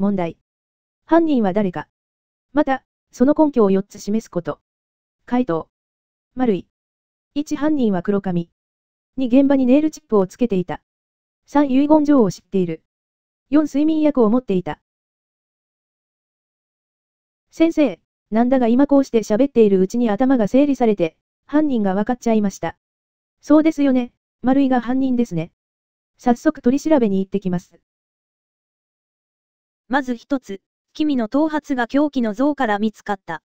問題。犯人は誰か。また、その根拠を4つ示すこと。回答。丸い。1犯人は黒髪。2現場にネイルチップをつけていた。3遺言状を知っている。4睡眠薬を持っていた。先生、なんだが今こうして喋っているうちに頭が整理されて、犯人が分かっちゃいました。そうですよね、丸いが犯人ですね。早速取り調べに行ってきます。まず一つ、君の頭髪が凶器の像から見つかった。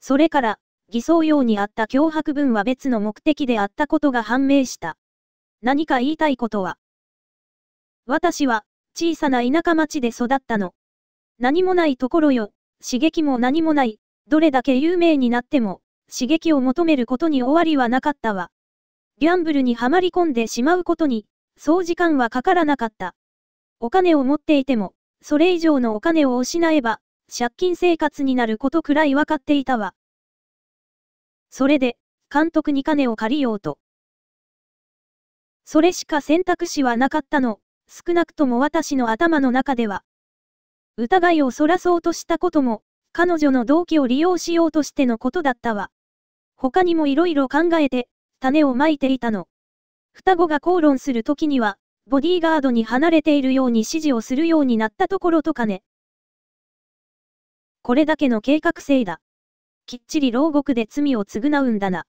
それから、偽装用にあった脅迫文は別の目的であったことが判明した。何か言いたいことは私は、小さな田舎町で育ったの。何もないところよ、刺激も何もない、どれだけ有名になっても、刺激を求めることに終わりはなかったわ。ギャンブルにはまり込んでしまうことに、そう時間はかからなかった。お金を持っていても、それ以上のお金を失えば、借金生活になることくらい分かっていたわ。それで、監督に金を借りようと。それしか選択肢はなかったの、少なくとも私の頭の中では。疑いをそらそうとしたことも、彼女の動機を利用しようとしてのことだったわ。他にも色々考えて、種をまいていたの。双子が口論する時には、ボディーガードに離れているように指示をするようになったところとかね。これだけの計画性だ。きっちり牢獄で罪を償うんだな。